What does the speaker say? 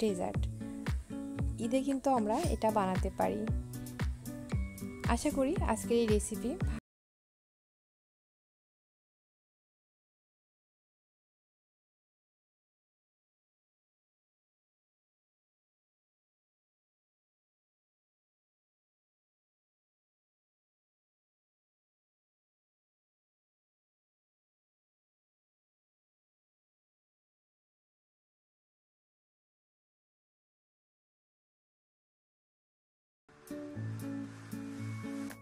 dessert ঈদে কিন্তু আমরা এটা বানাতে পারি আশা করি আজকের এই রেসিপি